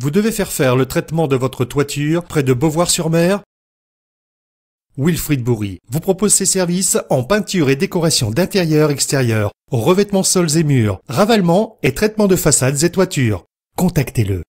Vous devez faire faire le traitement de votre toiture près de Beauvoir-sur-Mer. Wilfried Bourry vous propose ses services en peinture et décoration d'intérieur extérieur, revêtements sols et murs, ravalement et traitement de façades et toitures. Contactez-le.